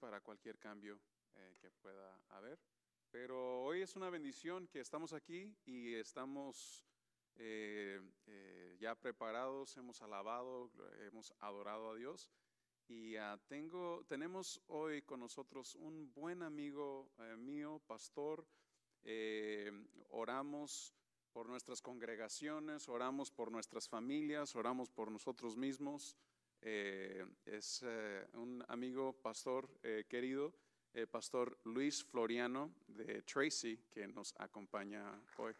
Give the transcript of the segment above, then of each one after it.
para cualquier cambio eh, que pueda haber. Pero hoy es una bendición que estamos aquí y estamos eh, eh, ya preparados, hemos alabado, hemos adorado a Dios. Y ah, tengo, tenemos hoy con nosotros un buen amigo mío, pastor. oramos por nuestras congregaciones, oramos por nuestras familias, oramos por nosotros mismos. Eh, es eh, un amigo pastor eh, querido, el pastor Luis Floriano de Tracy, que nos acompaña hoy.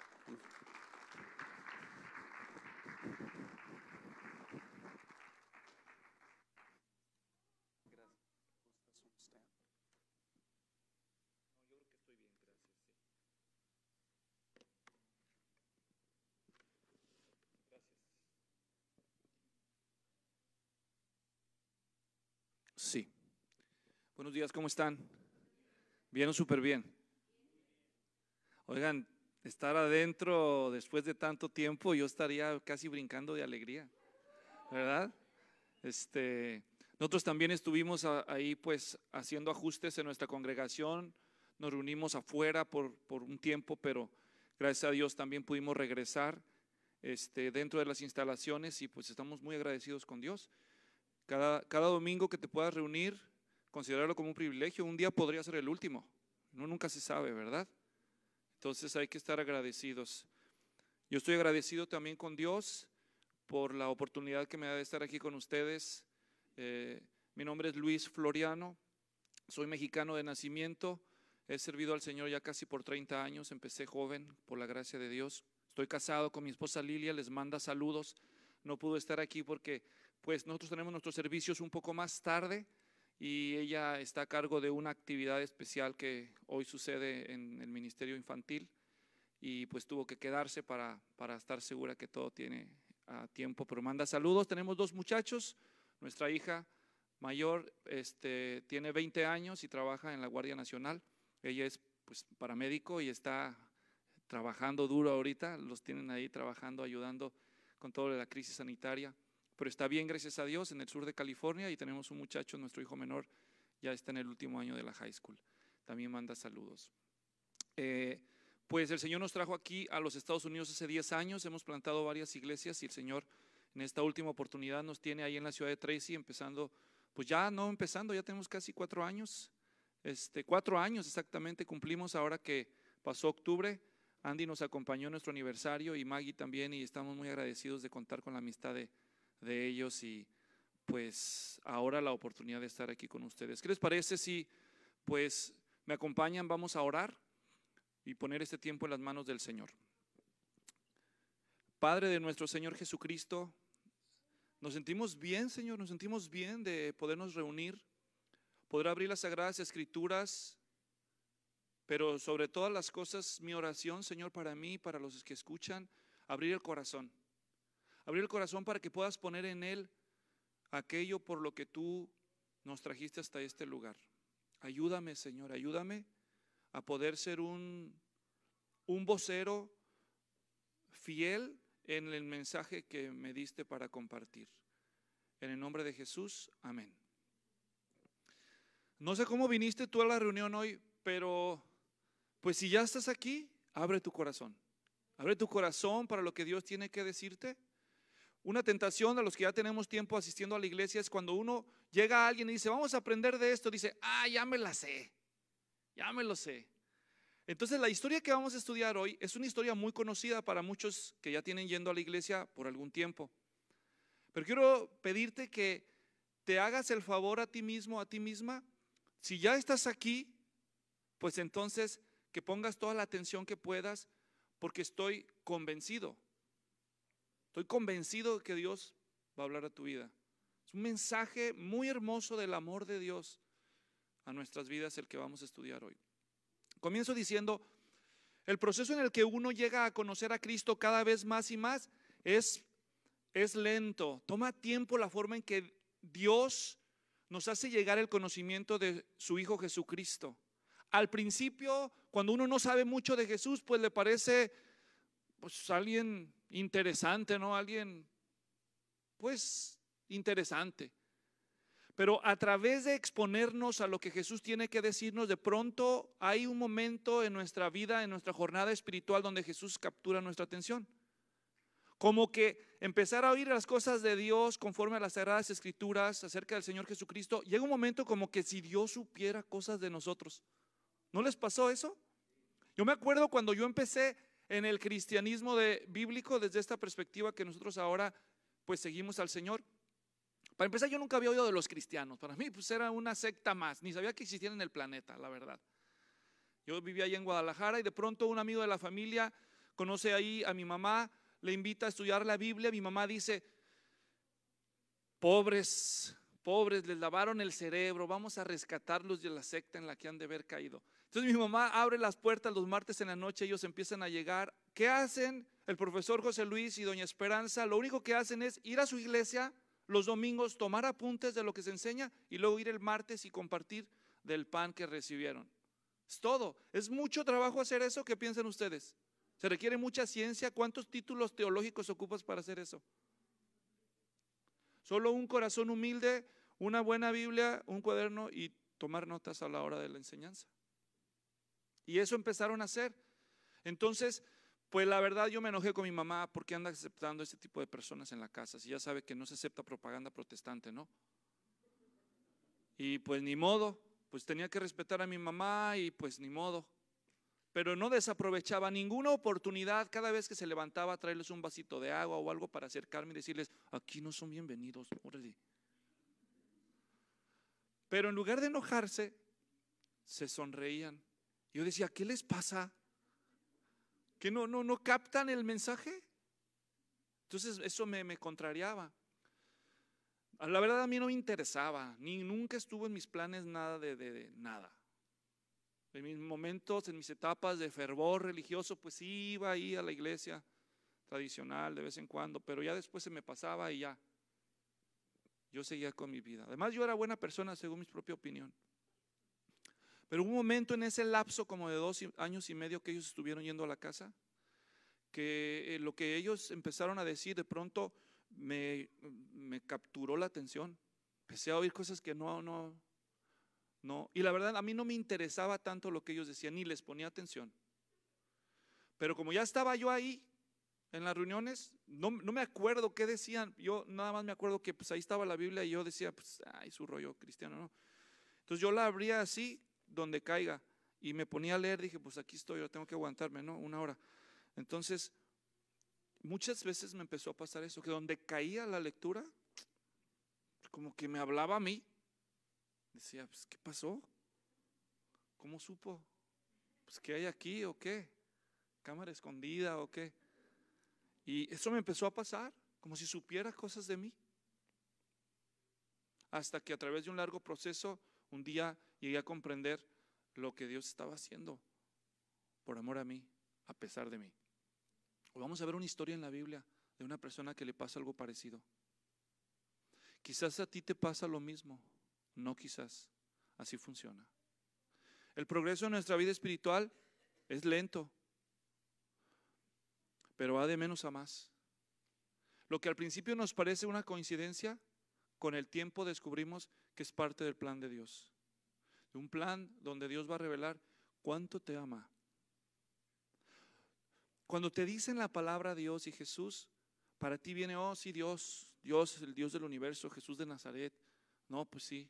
Buenos días, ¿cómo están? o súper bien? Oigan, estar adentro después de tanto tiempo, yo estaría casi brincando de alegría, ¿verdad? Este, nosotros también estuvimos ahí pues haciendo ajustes en nuestra congregación, nos reunimos afuera por, un tiempo, pero gracias a Dios también pudimos regresar este, dentro de las instalaciones y pues estamos muy agradecidos con Dios. Cada, cada domingo que te puedas reunir, considerarlo como un privilegio. Un día podría ser el último. No, nunca se sabe, ¿verdad? Entonces hay que estar agradecidos. Yo estoy agradecido también con Dios por la oportunidad que me da de estar aquí con ustedes. Eh, mi nombre es Luis Floriano, soy mexicano de nacimiento, he servido al Señor ya casi por 30 años, empecé joven por la gracia de Dios. Estoy casado con mi esposa Lilia, les manda saludos. No pudo estar aquí porque pues nosotros tenemos nuestros servicios un poco más tarde, y ella está a cargo de una actividad especial que hoy sucede en el Ministerio Infantil y pues tuvo que quedarse para, estar segura que todo tiene a tiempo, pero manda saludos. Tenemos dos muchachos, nuestra hija mayor este, tiene 20 años y trabaja en la Guardia Nacional, ella es pues paramédico y está trabajando duro ahorita, los tienen ahí trabajando, ayudando con de la crisis sanitaria pero está bien, gracias a Dios, en el sur de California y tenemos un muchacho, nuestro hijo menor, ya está en el último año de la high school. También manda saludos. Eh, pues el Señor nos trajo aquí a los Estados Unidos hace 10 años, hemos plantado varias iglesias y el Señor en esta última oportunidad nos tiene ahí en la ciudad de Tracy empezando, pues ya no empezando, ya tenemos casi cuatro años, este, cuatro años exactamente cumplimos ahora que pasó octubre, Andy nos acompañó en nuestro aniversario y Maggie también y estamos muy agradecidos de contar con la amistad de, de ellos y pues ahora la oportunidad de estar aquí con ustedes. ¿Qué les parece si pues me acompañan, vamos a orar y poner este tiempo en las manos del Señor? Padre de nuestro Señor Jesucristo, nos sentimos bien, Señor, nos sentimos bien de podernos reunir, poder abrir las sagradas escrituras, pero sobre todas las cosas mi oración, Señor, para mí, para los que escuchan, abrir el corazón abrir el corazón para que puedas poner en él aquello por lo que tú nos trajiste hasta este lugar. Ayúdame, Señor, ayúdame a poder ser un, un vocero fiel en el mensaje que me diste para compartir. En el nombre de Jesús, amén. No sé cómo viniste tú a la reunión hoy, pero pues si ya estás aquí, abre tu corazón. Abre tu corazón para lo que Dios tiene que decirte. Una tentación a los que ya tenemos tiempo asistiendo a la iglesia es cuando uno llega a alguien y dice, vamos a aprender de esto, dice, ah, ya me la sé, ya me lo sé. Entonces la historia que vamos a estudiar hoy es una historia muy conocida para muchos que ya tienen yendo a la iglesia por algún tiempo. Pero quiero pedirte que te hagas el favor a ti mismo, a ti misma. Si ya estás aquí, pues entonces que pongas toda la atención que puedas, porque estoy convencido Estoy convencido de que Dios va a hablar a tu vida. Es un mensaje muy hermoso del amor de Dios a nuestras vidas el que vamos a estudiar hoy. Comienzo diciendo, el proceso en el que uno llega a conocer a Cristo cada vez más y más es, es lento. Toma tiempo la forma en que Dios nos hace llegar el conocimiento de su Hijo Jesucristo. Al principio, cuando uno no sabe mucho de Jesús, pues le parece pues, alguien interesante, ¿no? Alguien, pues, interesante. Pero a través de exponernos a lo que Jesús tiene que decirnos, de pronto hay un momento en nuestra vida, en nuestra jornada espiritual, donde Jesús captura nuestra atención. Como que empezar a oír las cosas de Dios conforme a las sagradas escrituras acerca del Señor Jesucristo, llega un momento como que si Dios supiera cosas de nosotros. ¿No les pasó eso? Yo me acuerdo cuando yo empecé en el cristianismo bíblico desde esta perspectiva que nosotros ahora pues seguimos al Señor. Para empezar, yo nunca había oído de los cristianos. Para mí pues era una secta más, ni sabía que existían en el planeta, la verdad. Yo vivía ahí en Guadalajara y de pronto un amigo de la familia conoce ahí a mi mamá, le invita a estudiar la Biblia, mi mamá dice, pobres, pobres, les lavaron el cerebro, vamos a rescatarlos de la secta en la que han de haber caído. Entonces mi mamá abre las puertas los martes en la noche, ellos empiezan a llegar. ¿Qué hacen? El profesor José Luis y doña Esperanza, lo único que hacen es ir a su iglesia los domingos, tomar apuntes de lo que se enseña y luego ir el martes y compartir del pan que recibieron. Es todo. Es mucho trabajo hacer eso. ¿Qué piensan ustedes? Se requiere mucha ciencia. ¿Cuántos títulos teológicos ocupas para hacer eso? Solo un corazón humilde, una buena Biblia, un cuaderno y tomar notas a la hora de la enseñanza. Y eso empezaron a hacer. Entonces, pues la verdad yo me enojé con mi mamá porque anda aceptando este tipo de personas en la casa. Si ya sabe que no se acepta propaganda protestante, ¿no? Y pues ni modo, pues tenía que respetar a mi mamá y pues ni modo. Pero no desaprovechaba ninguna oportunidad cada vez que se levantaba a traerles un vasito de agua o algo para acercarme y decirles, aquí no son bienvenidos, Pero en lugar de enojarse, se sonreían yo decía, ¿qué les pasa? ¿Que no, no, no captan el mensaje? Entonces eso me, me contrariaba. Ah, la verdad a mí no me interesaba, ni nunca estuvo en mis planes nada de, nada. En mis momentos, en mis etapas de fervor religioso, pues iba ahí a la iglesia tradicional de vez en cuando, pero ya después se me pasaba y ya. Yo seguía con mi vida. Además, yo era buena persona según mi propia opinión. Pero hubo un momento en ese lapso como de dos años y medio que ellos estuvieron yendo a la casa, que eh, lo que ellos empezaron a decir de pronto me, me, capturó la atención. Empecé a oír cosas que no, no, no. Y la verdad a mí no me interesaba tanto lo que ellos decían, ni les ponía atención. Pero como ya estaba yo ahí en las reuniones, no, no me acuerdo qué decían. Yo nada más me acuerdo que pues ahí estaba la Biblia y yo decía, pues, ay, su rollo cristiano, ¿no? Entonces yo la abría así donde caiga. Y me ponía a leer, dije, pues aquí estoy, yo tengo que aguantarme, ¿no? Una hora. Entonces, muchas veces me empezó a pasar eso, que donde caía la lectura, como que me hablaba a mí. Decía, pues, ¿qué pasó? ¿Cómo supo? Pues, ¿qué hay aquí o qué? ¿Cámara escondida o qué? Y eso me empezó a pasar, como si supiera cosas de mí. Hasta que a través de un largo proceso, un día llegué a comprender lo que Dios estaba haciendo por amor a mí, a pesar de mí. vamos a ver una historia en la Biblia de una persona que le pasa algo parecido. Quizás a ti te pasa lo mismo. No quizás. Así funciona. El progreso en nuestra vida espiritual es lento, pero va de menos a más. Lo que al principio nos parece una coincidencia, con el tiempo descubrimos que es parte del plan de Dios un plan donde Dios va a revelar cuánto te ama. Cuando te dicen la palabra Dios y Jesús, para ti viene, oh sí, Dios, Dios, es el Dios del universo, Jesús de Nazaret. No, pues sí.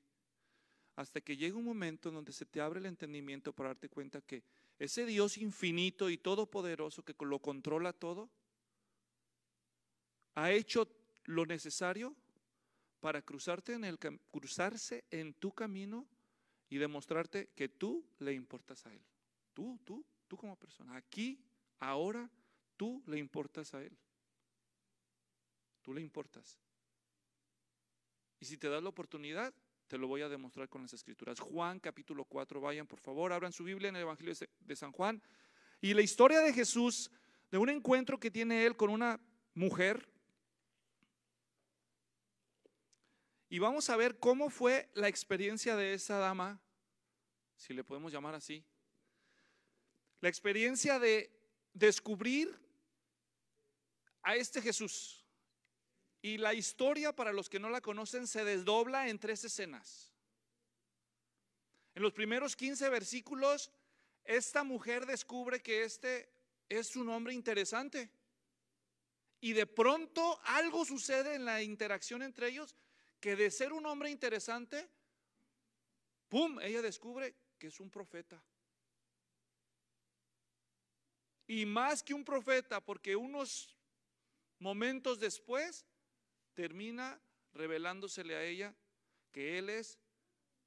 Hasta que llega un momento en donde se te abre el entendimiento para darte cuenta que ese Dios infinito y todopoderoso que lo controla todo, ha hecho lo necesario para cruzarte en el, cruzarse en tu camino y demostrarte que tú le importas a Él. Tú, tú, tú como persona. Aquí, ahora, tú le importas a Él. Tú le importas. Y si te das la oportunidad, te lo voy a demostrar con las escrituras. Juan capítulo 4, vayan por favor, abran su Biblia en el Evangelio de San Juan. Y la historia de Jesús, de un encuentro que tiene él con una mujer Y vamos a ver cómo fue la experiencia de esa dama, si le podemos llamar así, la experiencia de descubrir a este Jesús. Y la historia, para los que no la conocen, se desdobla en tres escenas. En los primeros 15 versículos, esta mujer descubre que este es un hombre interesante. Y de pronto algo sucede en la interacción entre ellos que de ser un hombre interesante, ¡pum!, ella descubre que es un profeta. Y más que un profeta, porque unos momentos después termina revelándosele a ella que Él es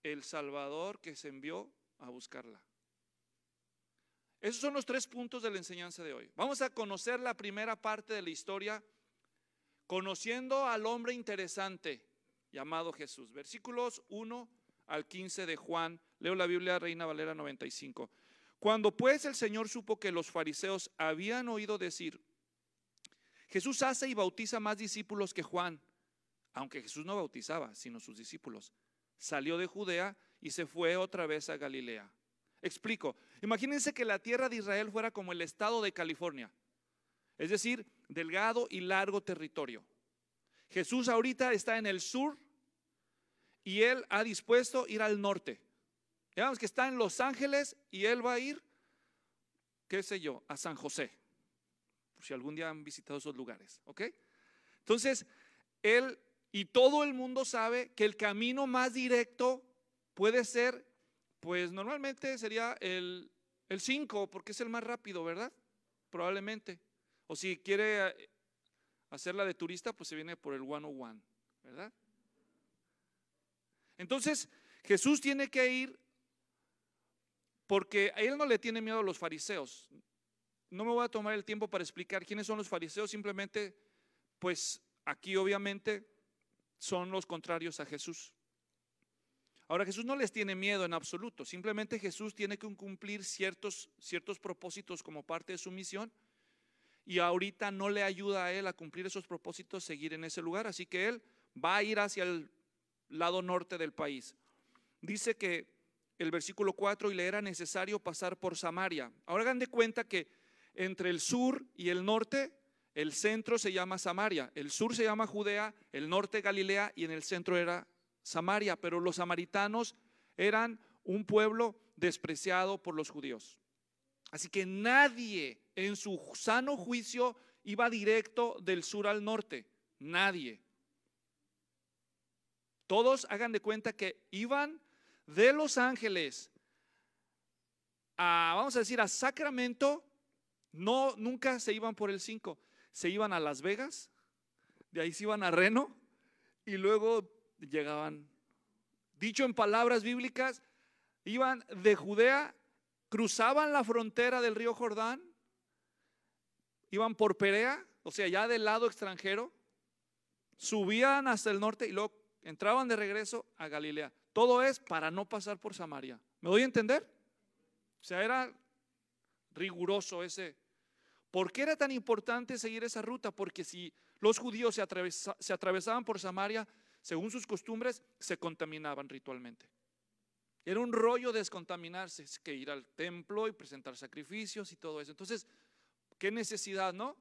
el Salvador que se envió a buscarla. Esos son los tres puntos de la enseñanza de hoy. Vamos a conocer la primera parte de la historia, conociendo al hombre interesante llamado Jesús. Versículos 1 al 15 de Juan. Leo la Biblia Reina Valera 95. Cuando pues el Señor supo que los fariseos habían oído decir, Jesús hace y bautiza más discípulos que Juan, aunque Jesús no bautizaba, sino sus discípulos, salió de Judea y se fue otra vez a Galilea. Explico, imagínense que la tierra de Israel fuera como el estado de California, es decir, delgado y largo territorio. Jesús ahorita está en el sur y él ha dispuesto ir al norte. Digamos que está en Los Ángeles y él va a ir, qué sé yo, a San José, por si algún día han visitado esos lugares, ¿ok? Entonces, él y todo el mundo sabe que el camino más directo puede ser, pues normalmente sería el 5, porque es el más rápido, ¿verdad? Probablemente. O si quiere eh, hacerla de turista, pues se viene por el 101, ¿verdad? Entonces, Jesús tiene que ir porque a él no le tiene miedo a los fariseos. No me voy a tomar el tiempo para explicar quiénes son los fariseos, simplemente, pues aquí obviamente son los contrarios a Jesús. Ahora Jesús no les tiene miedo en absoluto, simplemente Jesús tiene que cumplir ciertos, ciertos propósitos como parte de su misión y ahorita no le ayuda a él a cumplir esos propósitos, seguir en ese lugar. Así que él va a ir hacia el lado norte del país. Dice que el versículo 4, y le era necesario pasar por Samaria. Ahora hagan de cuenta que entre el sur y el norte, el centro se llama Samaria, el sur se llama Judea, el norte Galilea y en el centro era Samaria, pero los samaritanos eran un pueblo despreciado por los judíos. Así que nadie en su sano juicio iba directo del sur al norte. Nadie. Todos hagan de cuenta que iban de Los Ángeles a, vamos a decir, a Sacramento. No, nunca se iban por el 5. Se iban a Las Vegas, de ahí se iban a Reno y luego llegaban. Dicho en palabras bíblicas, iban de Judea cruzaban la frontera del río Jordán, iban por Perea, o sea, ya del lado extranjero, subían hasta el norte y luego entraban de regreso a Galilea. Todo es para no pasar por Samaria. ¿Me doy a entender? O sea, era riguroso ese. ¿Por qué era tan importante seguir esa ruta? Porque si los judíos se, se atravesaban por Samaria, según sus costumbres, se contaminaban ritualmente. Era un rollo descontaminarse, es que ir al templo y presentar sacrificios y todo eso. Entonces, qué necesidad, ¿no?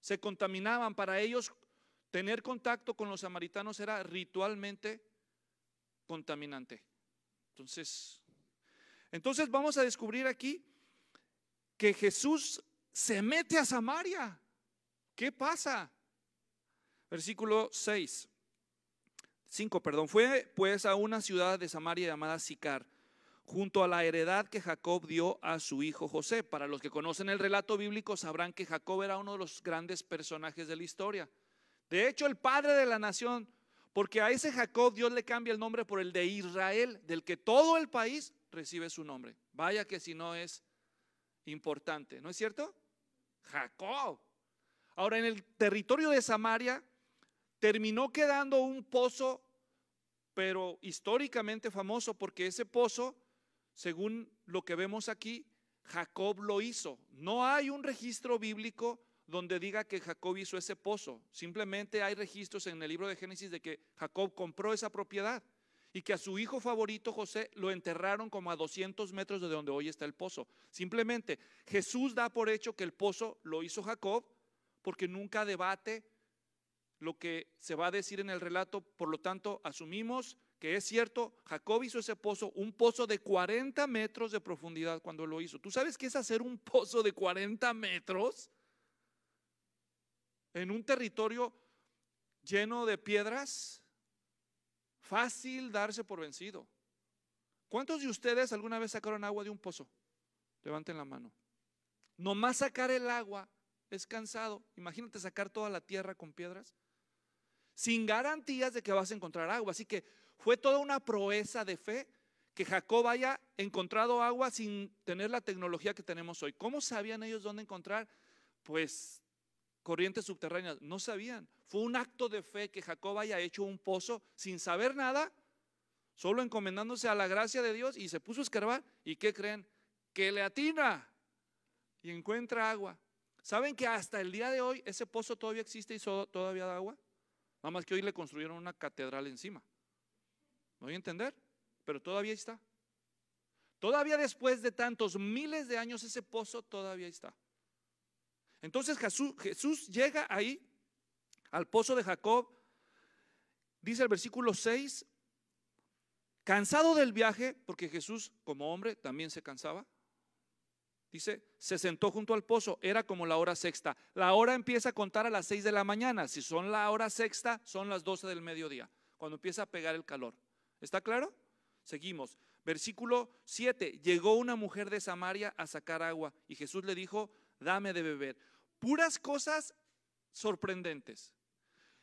Se contaminaban. Para ellos, tener contacto con los samaritanos era ritualmente contaminante. Entonces, entonces vamos a descubrir aquí que Jesús se mete a Samaria. ¿Qué pasa? Versículo 6. 5, perdón, fue pues a una ciudad de Samaria llamada Sicar, junto a la heredad que Jacob dio a su hijo José. Para los que conocen el relato bíblico sabrán que Jacob era uno de los grandes personajes de la historia. De hecho, el padre de la nación, porque a ese Jacob Dios le cambia el nombre por el de Israel, del que todo el país recibe su nombre. Vaya que si no es importante, ¿no es cierto? Jacob. Ahora, en el territorio de Samaria terminó quedando un pozo pero históricamente famoso porque ese pozo, según lo que vemos aquí, Jacob lo hizo. No hay un registro bíblico donde diga que Jacob hizo ese pozo. Simplemente hay registros en el libro de Génesis de que Jacob compró esa propiedad y que a su hijo favorito José lo enterraron como a 200 metros de donde hoy está el pozo. Simplemente Jesús da por hecho que el pozo lo hizo Jacob porque nunca debate lo que se va a decir en el relato, por lo tanto asumimos que es cierto, Jacob hizo ese pozo, un pozo de 40 metros de profundidad cuando lo hizo. ¿Tú sabes qué es hacer un pozo de 40 metros en un territorio lleno de piedras? Fácil darse por vencido. ¿Cuántos de ustedes alguna vez sacaron agua de un pozo? Levanten la mano. Nomás sacar el agua es cansado. Imagínate sacar toda la tierra con piedras sin garantías de que vas a encontrar agua. Así que fue toda una proeza de fe que Jacob haya encontrado agua sin tener la tecnología que tenemos hoy. ¿Cómo sabían ellos dónde encontrar? Pues corrientes subterráneas. No sabían. Fue un acto de fe que Jacob haya hecho un pozo sin saber nada, solo encomendándose a la gracia de Dios y se puso a escarbar. ¿Y qué creen? Que le atina y encuentra agua. ¿Saben que hasta el día de hoy ese pozo todavía existe y todavía da agua? Nada más que hoy le construyeron una catedral encima. ¿Me voy a entender? Pero todavía está. Todavía después de tantos miles de años ese pozo todavía está. Entonces Jesús, llega ahí al pozo de Jacob. Dice el versículo 6, cansado del viaje, porque Jesús como hombre también se cansaba, Dice, se sentó junto al pozo, era como la hora sexta. La hora empieza a contar a las seis de la mañana. Si son la hora sexta, son las doce del mediodía, cuando empieza a pegar el calor. ¿Está claro? Seguimos. Versículo 7. Llegó una mujer de Samaria a sacar agua y Jesús le dijo, dame de beber. Puras cosas sorprendentes.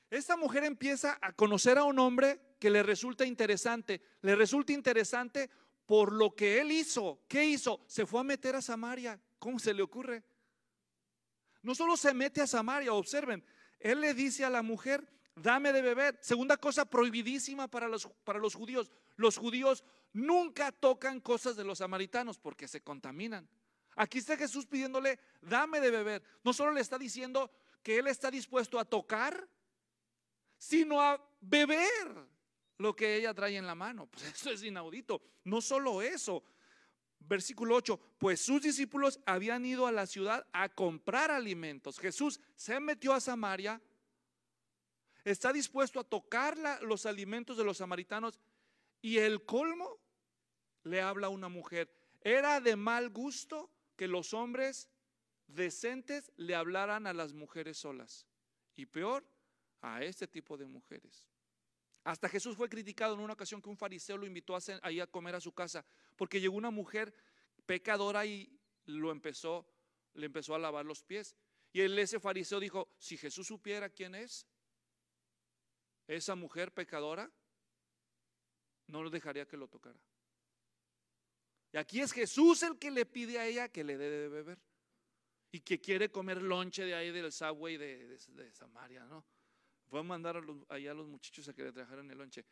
Esta mujer empieza a conocer a un hombre que le resulta interesante. Le resulta interesante por lo que él hizo. ¿Qué hizo? Se fue a meter a Samaria. ¿Cómo se le ocurre? No solo se mete a Samaria, observen, él le dice a la mujer, dame de beber. Segunda cosa prohibidísima para los, para los judíos. Los judíos nunca tocan cosas de los samaritanos porque se contaminan. Aquí está Jesús pidiéndole, dame de beber. No solo le está diciendo que él está dispuesto a tocar, sino a beber lo que ella trae en la mano. Pues eso es inaudito. No solo eso. Versículo 8, pues sus discípulos habían ido a la ciudad a comprar alimentos. Jesús se metió a Samaria, está dispuesto a tocar los alimentos de los samaritanos y el colmo le habla a una mujer. Era de mal gusto que los hombres decentes le hablaran a las mujeres solas y peor a este tipo de mujeres. Hasta Jesús fue criticado en una ocasión que un fariseo lo invitó a, ahí a comer a su casa, porque llegó una mujer pecadora y lo empezó, le empezó a lavar los pies. Y ese fariseo dijo, si Jesús supiera quién es esa mujer pecadora, no lo dejaría que lo tocara. Y aquí es Jesús el que le pide a ella que le dé de beber y que quiere comer lonche de ahí del subway de Samaria, ¿no? Voy a mandar allá a los muchachos a que le trajeran el lonche.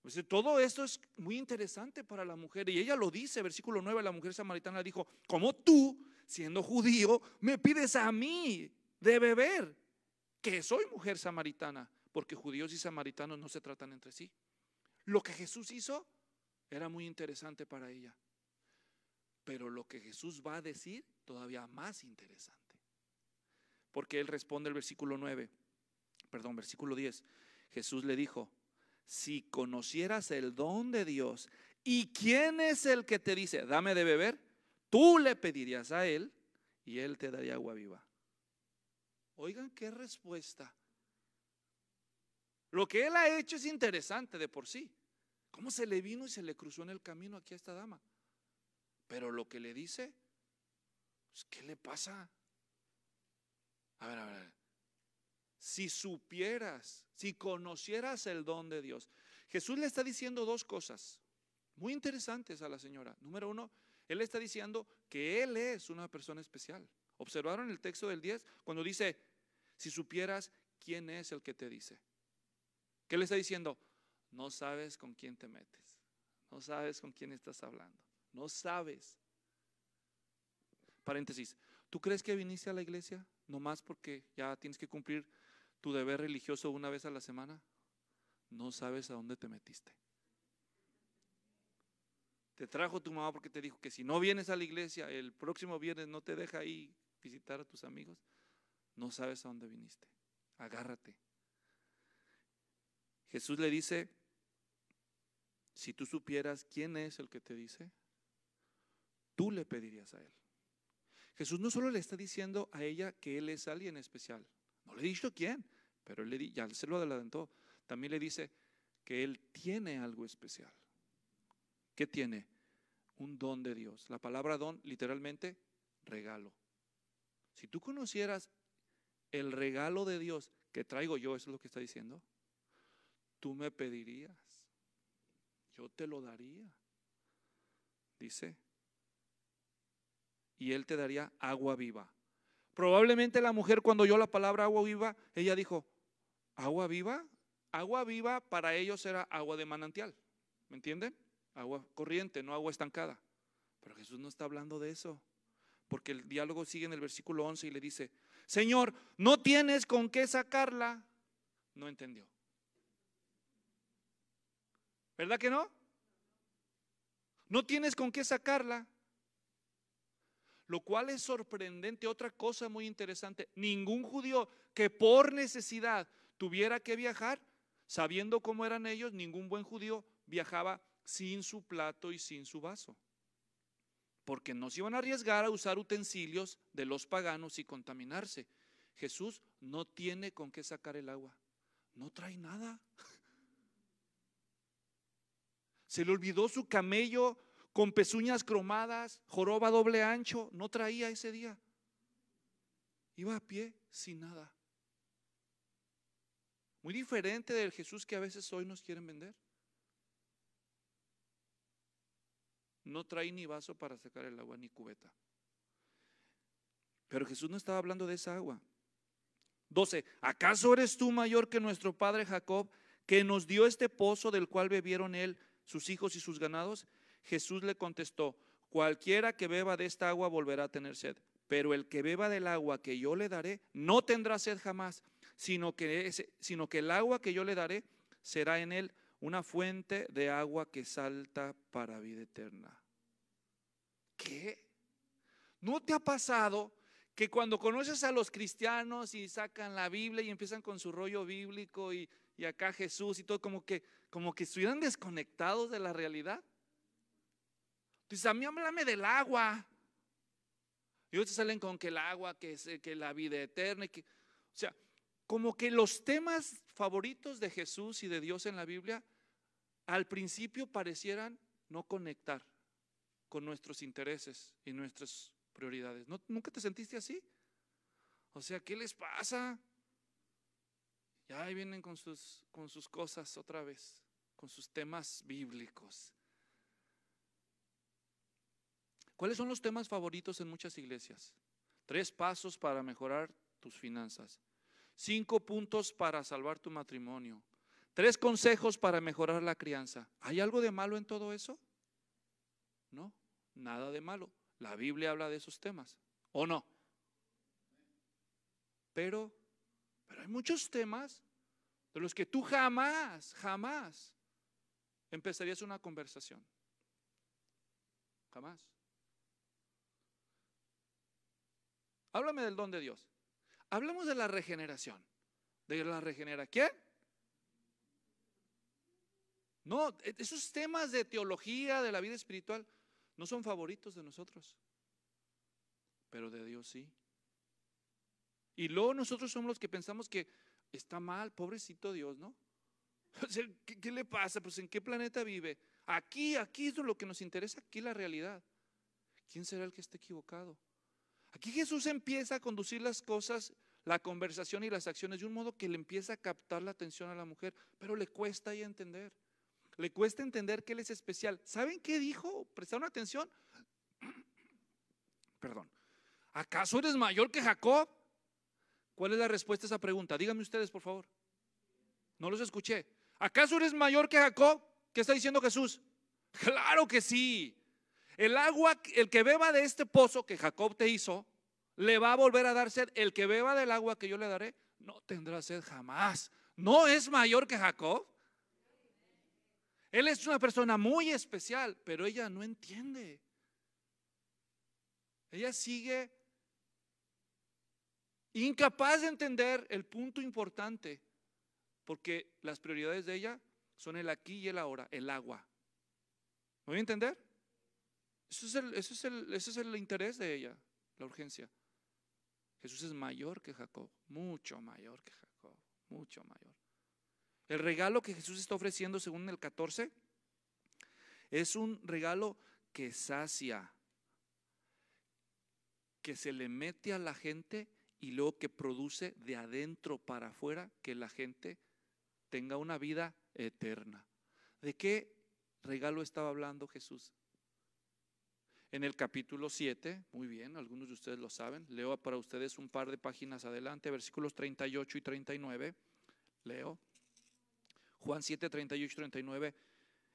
Pues, todo esto es muy interesante para la mujer. Y ella lo dice, versículo 9, la mujer samaritana dijo, como tú, siendo judío, me pides a mí de beber, que soy mujer samaritana, porque judíos y samaritanos no se tratan entre sí. Lo que Jesús hizo era muy interesante para ella. Pero lo que Jesús va a decir, todavía más interesante. Porque él responde el versículo 9 perdón, versículo 10, Jesús le dijo, si conocieras el don de Dios y quién es el que te dice, dame de beber, tú le pedirías a él y él te daría agua viva. Oigan qué respuesta. Lo que él ha hecho es interesante de por sí. ¿Cómo se le vino y se le cruzó en el camino aquí a esta dama? Pero lo que le dice, pues, ¿qué le pasa? A ver, a ver, si supieras, si conocieras el don de Dios. Jesús le está diciendo dos cosas muy interesantes a la señora. Número uno, Él está diciendo que Él es una persona especial. ¿Observaron el texto del 10? Cuando dice, si supieras quién es el que te dice. ¿Qué le está diciendo? No sabes con quién te metes. No sabes con quién estás hablando. No sabes. Paréntesis. ¿Tú crees que viniste a la iglesia No más porque ya tienes que cumplir tu deber religioso una vez a la semana, no sabes a dónde te metiste. Te trajo tu mamá porque te dijo que si no vienes a la iglesia, el próximo viernes no te deja ahí visitar a tus amigos, no sabes a dónde viniste. Agárrate. Jesús le dice, si tú supieras quién es el que te dice, tú le pedirías a él. Jesús no solo le está diciendo a ella que él es alguien especial, no le he dicho quién, pero él le, ya se lo adelantó. También le dice que él tiene algo especial. ¿Qué tiene? Un don de Dios. La palabra don literalmente regalo. Si tú conocieras el regalo de Dios que traigo yo, eso es lo que está diciendo, tú me pedirías, yo te lo daría. Dice, y él te daría agua viva. Probablemente la mujer cuando oyó la palabra agua viva, ella dijo, ¿agua viva? Agua viva para ellos era agua de manantial, ¿me entienden? Agua corriente, no agua estancada. Pero Jesús no está hablando de eso, porque el diálogo sigue en el versículo 11 y le dice, Señor, no tienes con qué sacarla. No entendió. ¿Verdad que no? No tienes con qué sacarla lo cual es sorprendente. Otra cosa muy interesante, ningún judío que por necesidad tuviera que viajar, sabiendo cómo eran ellos, ningún buen judío viajaba sin su plato y sin su vaso, porque no se iban a arriesgar a usar utensilios de los paganos y contaminarse. Jesús no tiene con qué sacar el agua, no trae nada. Se le olvidó su camello con pezuñas cromadas, joroba doble ancho, no traía ese día. Iba a pie sin nada. Muy diferente del Jesús que a veces hoy nos quieren vender. No trae ni vaso para sacar el agua ni cubeta. Pero Jesús no estaba hablando de esa agua. 12. ¿Acaso eres tú mayor que nuestro padre Jacob, que nos dio este pozo del cual bebieron él, sus hijos y sus ganados? Jesús le contestó, cualquiera que beba de esta agua volverá a tener sed, pero el que beba del agua que yo le daré no tendrá sed jamás, sino que, el agua que yo le daré será en él una fuente de agua que salta para vida eterna. ¿Qué? ¿No te ha pasado que cuando conoces a los cristianos y sacan la Biblia y empiezan con su rollo bíblico y, acá Jesús y todo, como que, como que estuvieran desconectados de la realidad? Dices, a mí háblame del agua. Y otros salen con que el agua, que, la vida eterna. Y que, o sea, como que los temas favoritos de Jesús y de Dios en la Biblia al principio parecieran no conectar con nuestros intereses y nuestras prioridades. ¿Nunca te sentiste así? O sea, ¿qué les pasa? Ya ahí vienen con sus, con sus cosas otra vez, con sus temas bíblicos. ¿Cuáles son los temas favoritos en muchas iglesias? Tres pasos para mejorar tus finanzas. Cinco puntos para salvar tu matrimonio. Tres consejos para mejorar la crianza. ¿Hay algo de malo en todo eso? No, nada de malo. La Biblia habla de esos temas, ¿o no? Pero, pero hay muchos temas de los que tú jamás, jamás empezarías una conversación. Jamás. Háblame del don de Dios. Hablemos de la regeneración. ¿De la regenera quién? No, e-, esos temas de teología, de la vida espiritual, no son favoritos de nosotros, pero de Dios sí. Y luego nosotros somos los que pensamos que está mal, pobrecito Dios, ¿no? ¿Qué, ¿Qué, le pasa? Pues en qué planeta vive. Aquí, aquí es lo que nos interesa, aquí la realidad. ¿Quién será el que esté equivocado? Aquí Jesús empieza a conducir las cosas, la conversación y las acciones de un modo que le empieza a captar la atención a la mujer, pero le cuesta ahí entender. Le cuesta entender que él es especial. ¿Saben qué dijo? ¿Prestaron atención? Perdón. ¿Acaso eres mayor que Jacob? ¿Cuál es la respuesta a esa pregunta? Díganme ustedes, por favor. No los escuché. ¿Acaso eres mayor que Jacob? ¿Qué está diciendo Jesús? Claro que sí. El agua, el que beba de este pozo que Jacob te hizo, le va a volver a dar sed. El que beba del agua que yo le daré, no tendrá sed jamás. ¿No es mayor que Jacob? Él es una persona muy especial, pero ella no entiende. Ella sigue incapaz de entender el punto importante, porque las prioridades de ella son el aquí y el ahora, el agua. ¿Me voy a entender? Eso es el, ese es el interés de ella, la urgencia. Jesús es mayor que Jacob, mucho mayor que Jacob, mucho mayor. El regalo que Jesús está ofreciendo, según el 14, es un regalo que sacia, que se le mete a la gente y luego que produce de adentro para afuera que la gente tenga una vida eterna. ¿De qué regalo estaba hablando Jesús? en el capítulo 7, muy bien, algunos de ustedes lo saben, leo para ustedes un par de páginas adelante, versículos 38 y 39, leo. Juan 7, 38 y 39,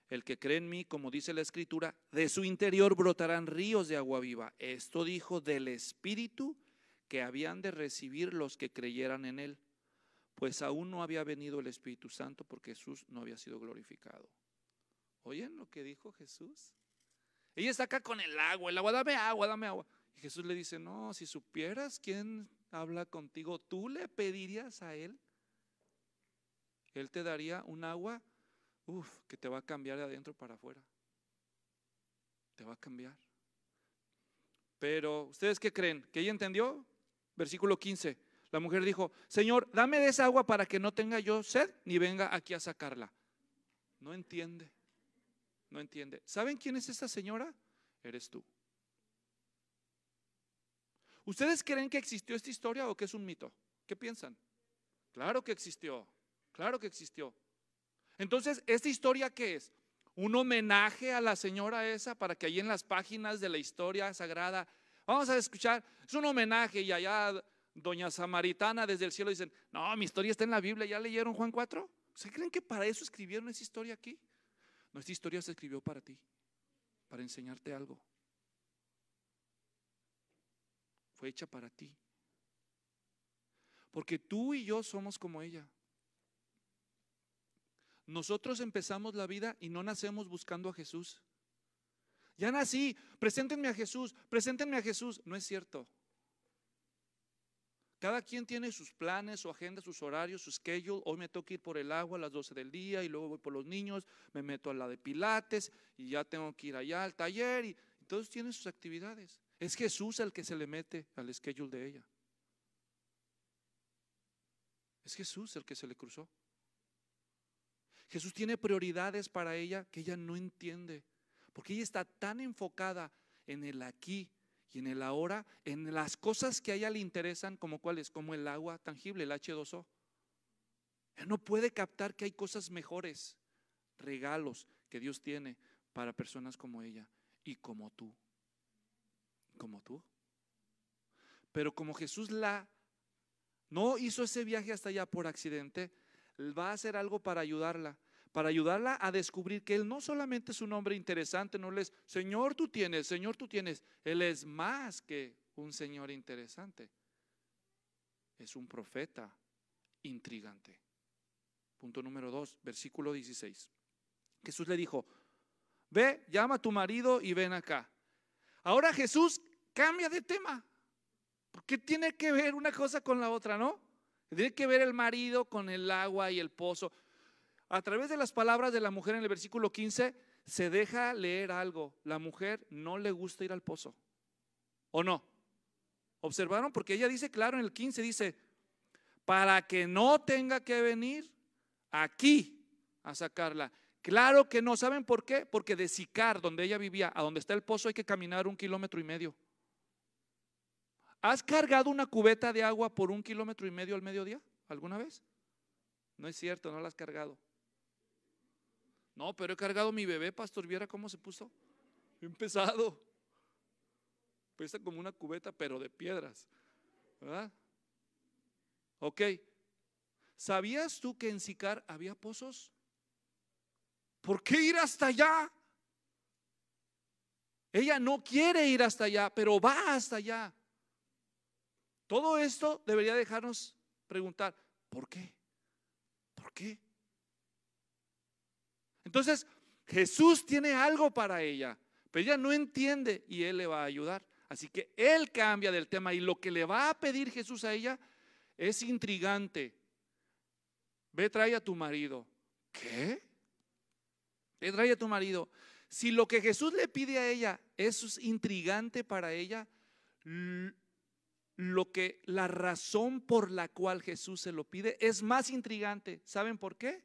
el que cree en mí, como dice la escritura, de su interior brotarán ríos de agua viva. Esto dijo del Espíritu que habían de recibir los que creyeran en él, pues aún no había venido el Espíritu Santo porque Jesús no había sido glorificado. ¿Oyen lo que dijo Jesús? Ella está acá con el agua, el agua, dame agua, dame agua. Y Jesús le dice, no, si supieras quién habla contigo, tú le pedirías a él. Él te daría un agua, uff, que te va a cambiar de adentro para afuera. Te va a cambiar. Pero, ¿ustedes qué creen? ¿Que ella entendió? Versículo 15. La mujer dijo, Señor, dame de esa agua para que no tenga yo sed ni venga aquí a sacarla. No entiende no entiende. ¿Saben quién es esta señora? Eres tú. ¿Ustedes creen que existió esta historia o que es un mito? ¿Qué piensan? Claro que existió, claro que existió. Entonces, ¿esta historia qué es? Un homenaje a la señora esa para que ahí en las páginas de la historia sagrada, vamos a escuchar, es un homenaje y allá doña Samaritana desde el cielo dicen, no, mi historia está en la Biblia, ¿ya leyeron Juan 4? ¿Se creen que para eso escribieron esa historia aquí? Nuestra historia se escribió para ti, para enseñarte algo. Fue hecha para ti. Porque tú y yo somos como ella. Nosotros empezamos la vida y no nacemos buscando a Jesús. Ya nací, preséntenme a Jesús, preséntenme a Jesús. No es cierto. Cada quien tiene sus planes, su agenda, sus horarios, su schedule. Hoy me que ir por el agua a las 12 del día y luego voy por los niños, me meto a la de Pilates y ya tengo que ir allá al taller. Y, todos tienen sus actividades. Es Jesús el que se le mete al schedule de ella. Es Jesús el que se le cruzó. Jesús tiene prioridades para ella que ella no entiende, porque ella está tan enfocada en el aquí y en el ahora, en las cosas que a ella le interesan, como cuáles, como el agua tangible, el H2O. Él no puede captar que hay cosas mejores, regalos que Dios tiene para personas como ella y como tú. Como tú. Pero como Jesús la no hizo ese viaje hasta allá por accidente, va a hacer algo para ayudarla para ayudarla a descubrir que Él no solamente es un hombre interesante, no es Señor tú tienes, Señor tú tienes, Él es más que un Señor interesante, es un profeta intrigante. Punto número 2, versículo 16. Jesús le dijo, ve, llama a tu marido y ven acá. Ahora Jesús cambia de tema, porque tiene que ver una cosa con la otra, ¿no? Tiene que ver el marido con el agua y el pozo a través de las palabras de la mujer en el versículo 15, se deja leer algo. La mujer no le gusta ir al pozo. ¿O no? ¿Observaron? Porque ella dice, claro, en el 15 dice, para que no tenga que venir aquí a sacarla. Claro que no. ¿Saben por qué? Porque de Sicar, donde ella vivía, a donde está el pozo, hay que caminar un kilómetro y medio. ¿Has cargado una cubeta de agua por un kilómetro y medio al mediodía alguna vez? No es cierto, no la has cargado. No, pero he cargado mi bebé, pastor, viera cómo se puso. Bien pesado. Pesa como una cubeta, pero de piedras. ¿Verdad? Ok. ¿Sabías tú que en Sicar había pozos? ¿Por qué ir hasta allá? Ella no quiere ir hasta allá, pero va hasta allá. Todo esto debería dejarnos preguntar, ¿por qué? ¿Por qué? Entonces, Jesús tiene algo para ella, pero ella no entiende y Él le va a ayudar. Así que Él cambia del tema y lo que le va a pedir Jesús a ella es intrigante. Ve, trae a tu marido. ¿Qué? Ve, trae a tu marido. Si lo que Jesús le pide a ella es intrigante para ella, lo que la razón por la cual Jesús se lo pide es más intrigante. ¿Saben por qué?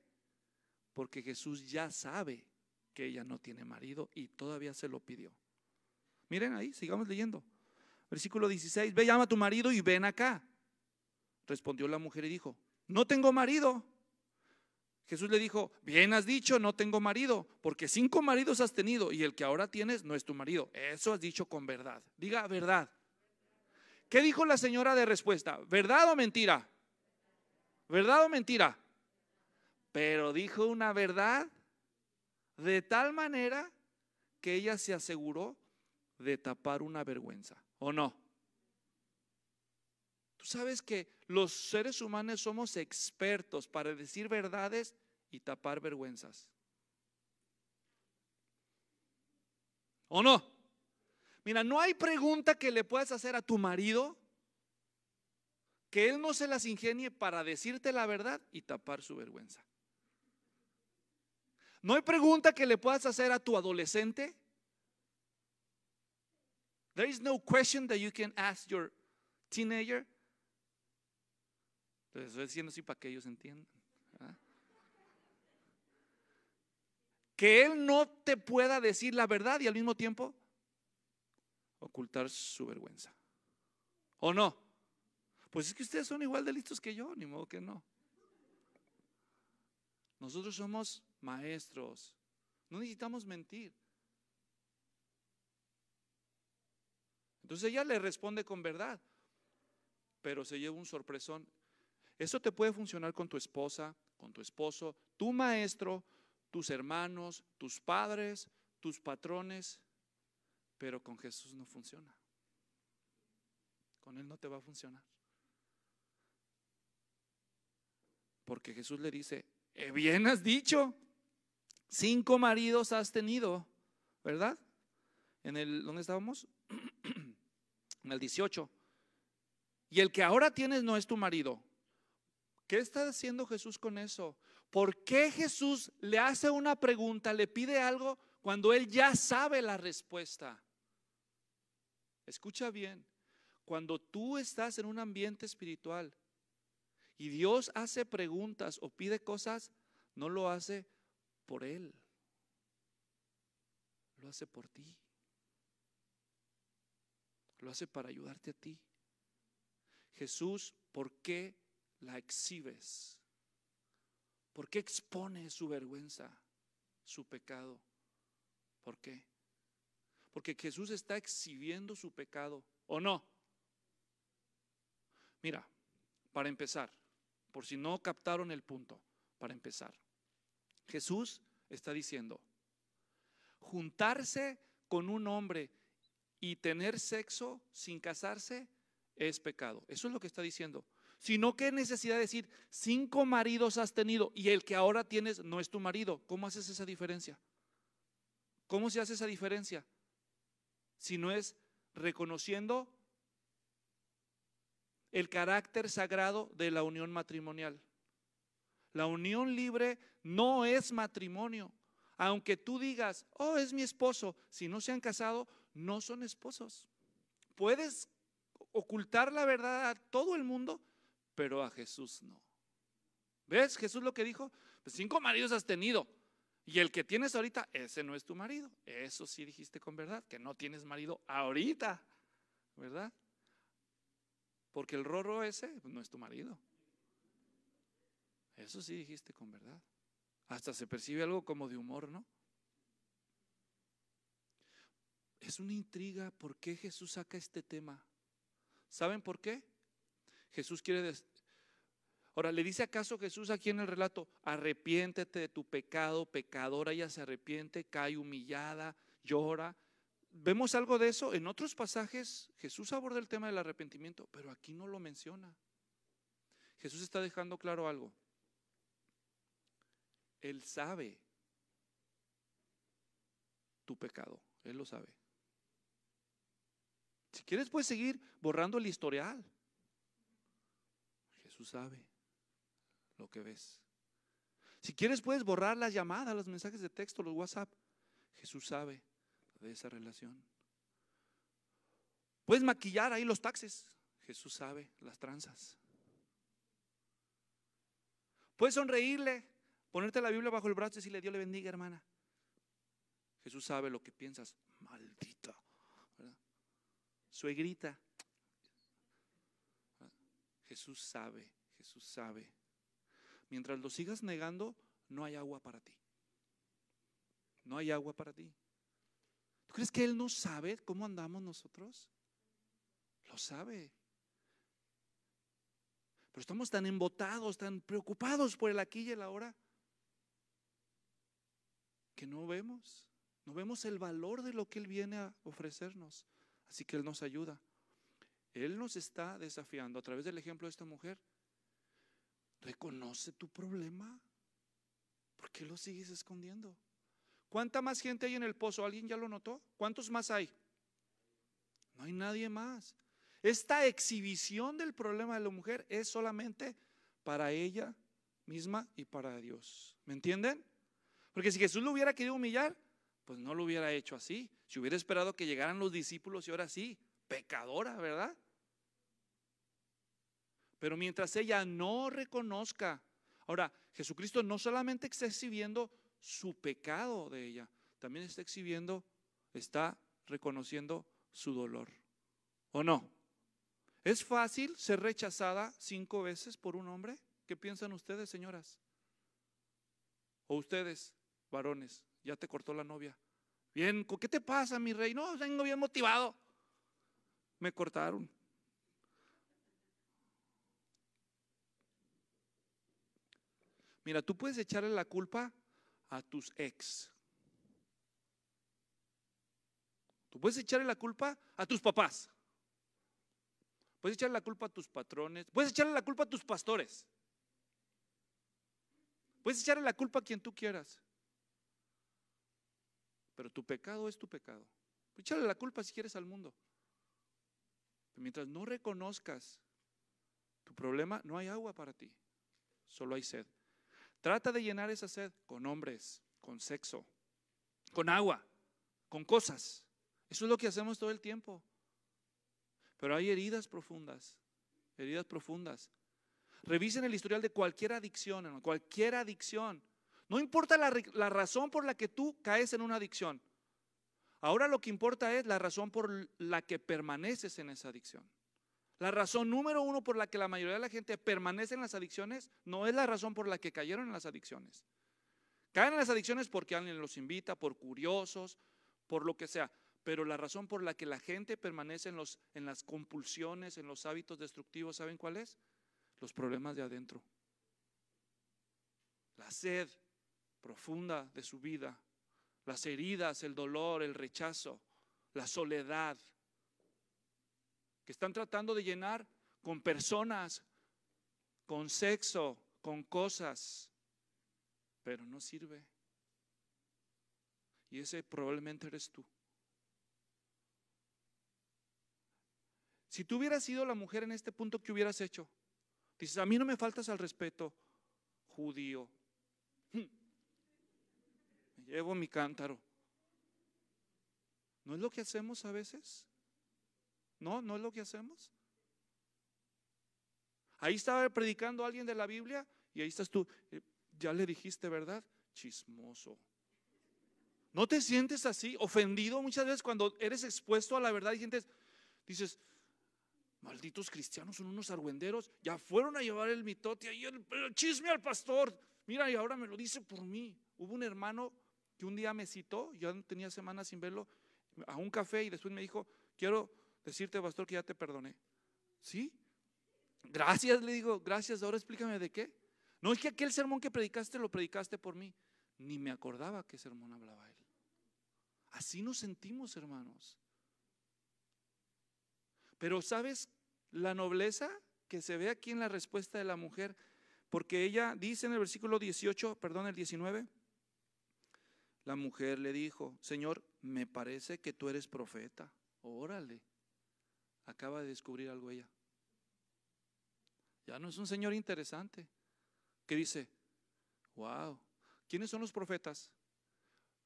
porque Jesús ya sabe que ella no tiene marido y todavía se lo pidió. Miren ahí, sigamos leyendo. Versículo 16, ve, llama a tu marido y ven acá. Respondió la mujer y dijo, no tengo marido. Jesús le dijo, bien has dicho, no tengo marido, porque cinco maridos has tenido y el que ahora tienes no es tu marido. Eso has dicho con verdad. Diga verdad. ¿Qué dijo la señora de respuesta? ¿Verdad o mentira? ¿Verdad o mentira? Pero dijo una verdad de tal manera que ella se aseguró de tapar una vergüenza, ¿o no? Tú sabes que los seres humanos somos expertos para decir verdades y tapar vergüenzas. ¿O no? Mira, no hay pregunta que le puedas hacer a tu marido que él no se las ingenie para decirte la verdad y tapar su vergüenza. No hay pregunta que le puedas hacer a tu adolescente. There is no question that you can ask your teenager. Entonces, estoy diciendo así para que ellos entiendan. Que él no te pueda decir la verdad y al mismo tiempo ocultar su vergüenza. ¿O no? Pues es que ustedes son igual de listos que yo, ni modo que no. Nosotros somos maestros. No necesitamos mentir. Entonces ella le responde con verdad, pero se lleva un sorpresón. Eso te puede funcionar con tu esposa, con tu esposo, tu maestro, tus hermanos, tus padres, tus patrones, pero con Jesús no funciona. Con Él no te va a funcionar. Porque Jesús le dice, eh, bien has dicho, Cinco maridos has tenido, ¿verdad? En el, ¿dónde estábamos? en el 18. Y el que ahora tienes no es tu marido. ¿Qué está haciendo Jesús con eso? ¿Por qué Jesús le hace una pregunta, le pide algo cuando él ya sabe la respuesta? Escucha bien, cuando tú estás en un ambiente espiritual y Dios hace preguntas o pide cosas, no lo hace por Él, lo hace por ti, lo hace para ayudarte a ti. Jesús, ¿por qué la exhibes? ¿Por qué expone su vergüenza, su pecado? ¿Por qué? Porque Jesús está exhibiendo su pecado, ¿o no? Mira, para empezar, por si no captaron el punto, para empezar. Jesús está diciendo, juntarse con un hombre y tener sexo sin casarse es pecado. Eso es lo que está diciendo. Sino qué necesidad de decir, cinco maridos has tenido y el que ahora tienes no es tu marido. ¿Cómo haces esa diferencia? ¿Cómo se hace esa diferencia? Si no es reconociendo el carácter sagrado de la unión matrimonial. La unión libre no es matrimonio. Aunque tú digas, oh, es mi esposo, si no se han casado, no son esposos. Puedes ocultar la verdad a todo el mundo, pero a Jesús no. ¿Ves Jesús lo que dijo? Pues cinco maridos has tenido. Y el que tienes ahorita, ese no es tu marido. Eso sí dijiste con verdad, que no tienes marido ahorita, ¿verdad? Porque el rorro ese pues, no es tu marido. Eso sí dijiste con verdad. Hasta se percibe algo como de humor, ¿no? Es una intriga por qué Jesús saca este tema. ¿Saben por qué? Jesús quiere... Ahora, ¿le dice acaso Jesús aquí en el relato, arrepiéntete de tu pecado, pecadora, ella se arrepiente, cae humillada, llora? Vemos algo de eso. En otros pasajes Jesús aborda el tema del arrepentimiento, pero aquí no lo menciona. Jesús está dejando claro algo. Él sabe tu pecado, Él lo sabe. Si quieres, puedes seguir borrando el historial. Jesús sabe lo que ves. Si quieres, puedes borrar las llamadas, los mensajes de texto, los WhatsApp. Jesús sabe de esa relación. Puedes maquillar ahí los taxis Jesús sabe las tranzas. Puedes sonreírle Ponerte la Biblia bajo el brazo y decirle Dios le bendiga, hermana. Jesús sabe lo que piensas. Maldita. Suegrita. Jesús sabe, Jesús sabe. Mientras lo sigas negando, no hay agua para ti. No hay agua para ti. ¿Tú crees que Él no sabe cómo andamos nosotros? Lo sabe. Pero estamos tan embotados, tan preocupados por el aquí y el ahora que no vemos. No vemos el valor de lo que Él viene a ofrecernos. Así que Él nos ayuda. Él nos está desafiando a través del ejemplo de esta mujer. Reconoce tu problema. ¿Por qué lo sigues escondiendo? ¿Cuánta más gente hay en el pozo? ¿Alguien ya lo notó? ¿Cuántos más hay? No hay nadie más. Esta exhibición del problema de la mujer es solamente para ella misma y para Dios. ¿Me entienden? Porque si Jesús lo hubiera querido humillar, pues no lo hubiera hecho así. Si hubiera esperado que llegaran los discípulos y ahora sí, pecadora, ¿verdad? Pero mientras ella no reconozca, ahora Jesucristo no solamente está exhibiendo su pecado de ella, también está exhibiendo, está reconociendo su dolor. ¿O no? ¿Es fácil ser rechazada cinco veces por un hombre? ¿Qué piensan ustedes, señoras? ¿O ustedes? varones, ya te cortó la novia. Bien, ¿qué te pasa, mi rey? No, vengo bien motivado. Me cortaron. Mira, tú puedes echarle la culpa a tus ex. Tú puedes echarle la culpa a tus papás. Puedes echarle la culpa a tus patrones. Puedes echarle la culpa a tus pastores. Puedes echarle la culpa a quien tú quieras. Pero tu pecado es tu pecado. Échale la culpa si quieres al mundo. mientras no reconozcas tu problema, no hay agua para ti. Solo hay sed. Trata de llenar esa sed con hombres, con sexo, con agua, con cosas. Eso es lo que hacemos todo el tiempo. Pero hay heridas profundas, heridas profundas. Revisen el historial de cualquier adicción, cualquier adicción. No importa la, razón por la que tú caes en una adicción. Ahora lo que importa es la razón por la que permaneces en esa adicción. La razón número uno por la que la mayoría de la gente permanece en las adicciones no es la razón por la que cayeron en las adicciones. Caen en las adicciones porque alguien los invita, por curiosos, por lo que sea. Pero la razón por la que la gente permanece en, los, en las compulsiones, en los hábitos destructivos, ¿saben cuál es? Los problemas de adentro. La sed, profunda de su vida, las heridas, el dolor, el rechazo, la soledad, que están tratando de llenar con personas, con sexo, con cosas, pero no sirve. Y ese probablemente eres tú. Si tú hubieras sido la mujer en este punto, ¿qué hubieras hecho? Dices, a mí no me faltas al respeto, judío. Hmm llevo mi cántaro. ¿No es lo que hacemos a veces? ¿No? ¿No es lo que hacemos? Ahí estaba predicando alguien de la Biblia y ahí estás tú. Eh, ya le dijiste, ¿verdad? Chismoso. ¿No te sientes así, ofendido muchas veces cuando eres expuesto a la verdad y sientes dices, malditos cristianos son unos argüenderos, ya fueron a llevar el mitote y el chisme al pastor. Mira, y ahora me lo dice por mí. Hubo un hermano que un día me citó, yo no tenía semanas sin verlo, a un café y después me dijo, quiero decirte, pastor, que ya te perdoné. ¿Sí? Gracias, le digo, gracias, ahora explícame de qué. No es que aquel sermón que predicaste lo predicaste por mí. Ni me acordaba qué sermón hablaba él. Así nos sentimos, hermanos. Pero ¿sabes la nobleza que se ve aquí en la respuesta de la mujer? Porque ella dice en el versículo 18, perdón, el 19, la mujer le dijo, Señor, me parece que tú eres profeta. Órale. Acaba de descubrir algo ella. Ya no es un señor interesante que dice, wow, ¿quiénes son los profetas?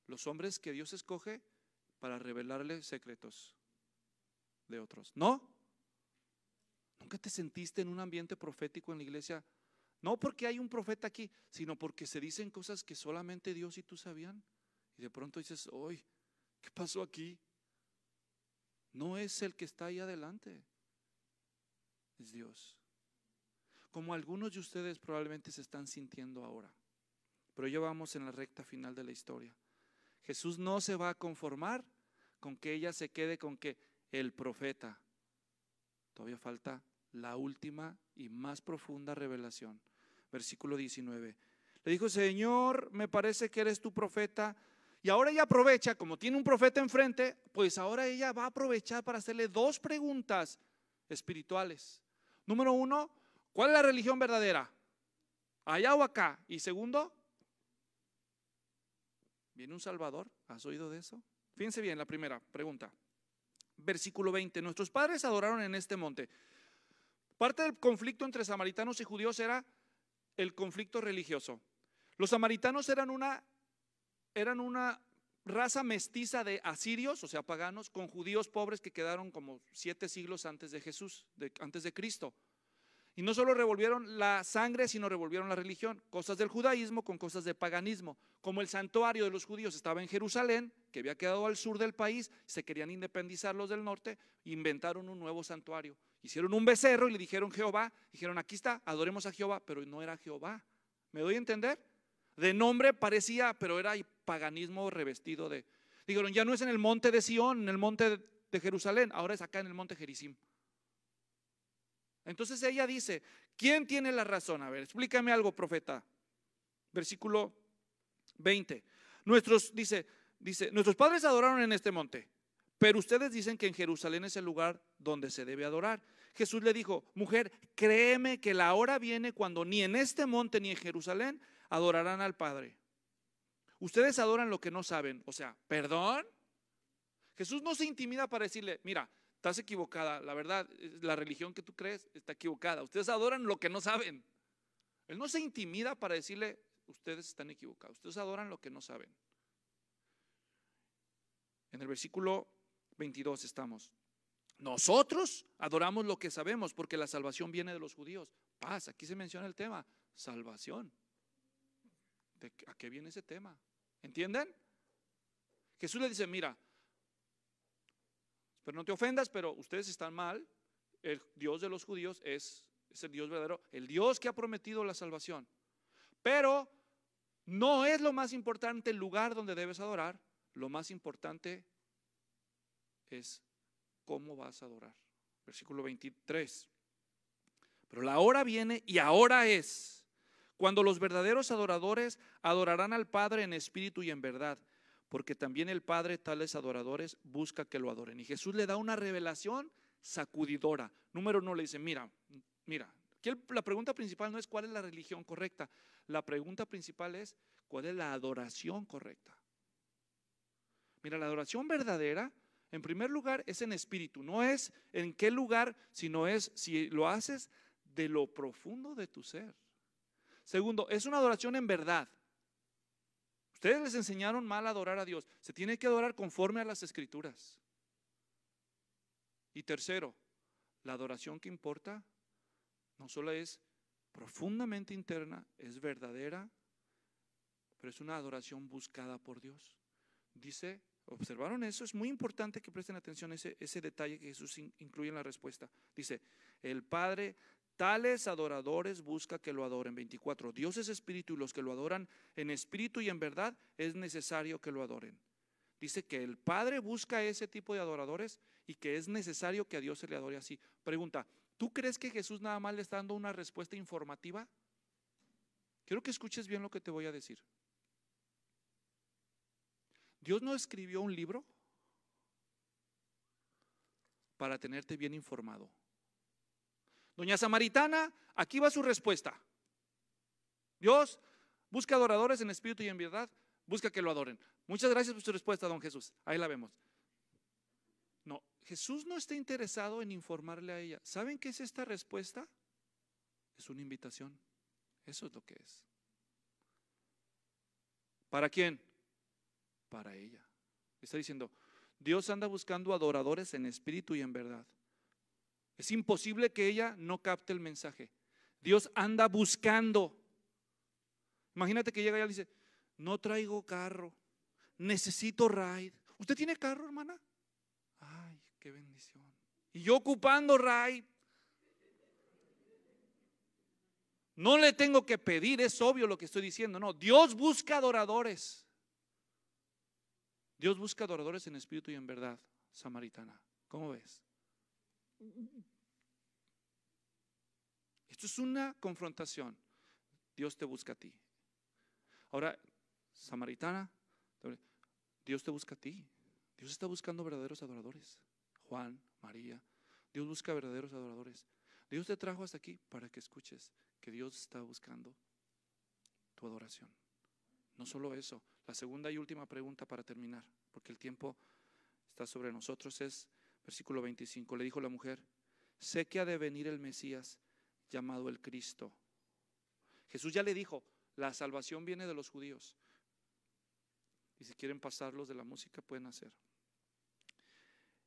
Los hombres que Dios escoge para revelarle secretos de otros. ¿No? ¿Nunca te sentiste en un ambiente profético en la iglesia? No porque hay un profeta aquí, sino porque se dicen cosas que solamente Dios y tú sabían. Y de pronto dices, hoy, ¿qué pasó aquí? No es el que está ahí adelante, es Dios. Como algunos de ustedes probablemente se están sintiendo ahora, pero ya vamos en la recta final de la historia. Jesús no se va a conformar con que ella se quede con que el profeta. Todavía falta la última y más profunda revelación. Versículo 19. Le dijo, Señor, me parece que eres tu profeta y ahora ella aprovecha, como tiene un profeta enfrente, pues ahora ella va a aprovechar para hacerle dos preguntas espirituales. Número uno, ¿cuál es la religión verdadera? ¿Allá o acá? Y segundo, ¿viene un Salvador? ¿Has oído de eso? Fíjense bien la primera pregunta. Versículo 20, nuestros padres adoraron en este monte. Parte del conflicto entre samaritanos y judíos era el conflicto religioso. Los samaritanos eran una eran una raza mestiza de asirios, o sea, paganos, con judíos pobres que quedaron como siete siglos antes de Jesús, antes de Cristo. Y no solo revolvieron la sangre, sino revolvieron la religión, cosas del judaísmo con cosas de paganismo. Como el santuario de los judíos estaba en Jerusalén, que había quedado al sur del país, se querían independizar los del norte, inventaron un nuevo santuario. Hicieron un becerro y le dijeron Jehová, dijeron, aquí está, adoremos a Jehová, pero no era Jehová. ¿Me doy a entender? De nombre parecía, pero era paganismo revestido de... Dijeron, ya no es en el monte de Sión, en el monte de Jerusalén, ahora es acá en el monte Jericim. Entonces ella dice, ¿quién tiene la razón? A ver, explícame algo, profeta. Versículo 20. Nuestros, dice, dice, nuestros padres adoraron en este monte, pero ustedes dicen que en Jerusalén es el lugar donde se debe adorar. Jesús le dijo, mujer, créeme que la hora viene cuando ni en este monte ni en Jerusalén adorarán al Padre. Ustedes adoran lo que no saben. O sea, perdón. Jesús no se intimida para decirle, mira, estás equivocada. La verdad, la religión que tú crees está equivocada. Ustedes adoran lo que no saben. Él no se intimida para decirle, ustedes están equivocados. Ustedes adoran lo que no saben. En el versículo 22 estamos. Nosotros adoramos lo que sabemos porque la salvación viene de los judíos. Paz, aquí se menciona el tema, salvación. ¿A qué viene ese tema? ¿Entienden? Jesús le dice, mira, pero no te ofendas, pero ustedes están mal. El Dios de los judíos es el Dios verdadero, el Dios que ha prometido la salvación. Pero no es lo más importante el lugar donde debes adorar, lo más importante es cómo vas a adorar. Versículo 23. Pero la hora viene y ahora es cuando los verdaderos adoradores adorarán al Padre en espíritu y en verdad, porque también el Padre, tales adoradores, busca que lo adoren. Y Jesús le da una revelación sacudidora. Número uno le dice, mira, mira, la pregunta principal no es cuál es la religión correcta, la pregunta principal es cuál es la adoración correcta. Mira, la adoración verdadera, en primer lugar, es en espíritu, no es en qué lugar, sino es si lo haces de lo profundo de tu ser. Segundo, es una adoración en verdad. Ustedes les enseñaron mal a adorar a Dios. Se tiene que adorar conforme a las escrituras. Y tercero, la adoración que importa no solo es profundamente interna, es verdadera, pero es una adoración buscada por Dios. Dice, ¿observaron eso? Es muy importante que presten atención ese, ese detalle que Jesús incluye en la respuesta. Dice, el Padre Tales adoradores busca que lo adoren. 24. Dios es espíritu y los que lo adoran en espíritu y en verdad es necesario que lo adoren. Dice que el Padre busca ese tipo de adoradores y que es necesario que a Dios se le adore así. Pregunta, ¿tú crees que Jesús nada más le está dando una respuesta informativa? Quiero que escuches bien lo que te voy a decir. Dios no escribió un libro para tenerte bien informado. Doña Samaritana, aquí va su respuesta. Dios busca adoradores en espíritu y en verdad, busca que lo adoren. Muchas gracias por su respuesta, don Jesús. Ahí la vemos. No, Jesús no está interesado en informarle a ella. ¿Saben qué es esta respuesta? Es una invitación. Eso es lo que es. ¿Para quién? Para ella. Está diciendo, Dios anda buscando adoradores en espíritu y en verdad. Es imposible que ella no capte el mensaje. Dios anda buscando. Imagínate que llega y dice, no traigo carro, necesito ride. ¿Usted tiene carro, hermana? Ay, qué bendición. Y yo ocupando ride. No le tengo que pedir, es obvio lo que estoy diciendo. No, Dios busca adoradores. Dios busca adoradores en espíritu y en verdad, samaritana. ¿Cómo ves? Esto es una confrontación. Dios te busca a ti. Ahora, samaritana, Dios te busca a ti. Dios está buscando verdaderos adoradores. Juan, María, Dios busca verdaderos adoradores. Dios te trajo hasta aquí para que escuches que Dios está buscando tu adoración. No solo eso, la segunda y última pregunta para terminar, porque el tiempo está sobre nosotros es, Versículo 25. Le dijo la mujer, sé que ha de venir el Mesías llamado el Cristo. Jesús ya le dijo, la salvación viene de los judíos. Y si quieren pasarlos de la música, pueden hacer.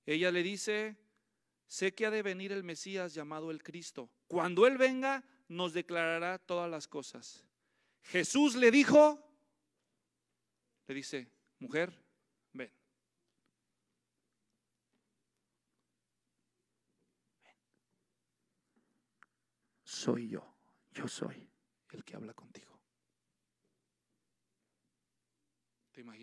Ella le dice, sé que ha de venir el Mesías llamado el Cristo. Cuando Él venga, nos declarará todas las cosas. Jesús le dijo, le dice, mujer, soy yo, yo soy el que habla contigo. ¿Te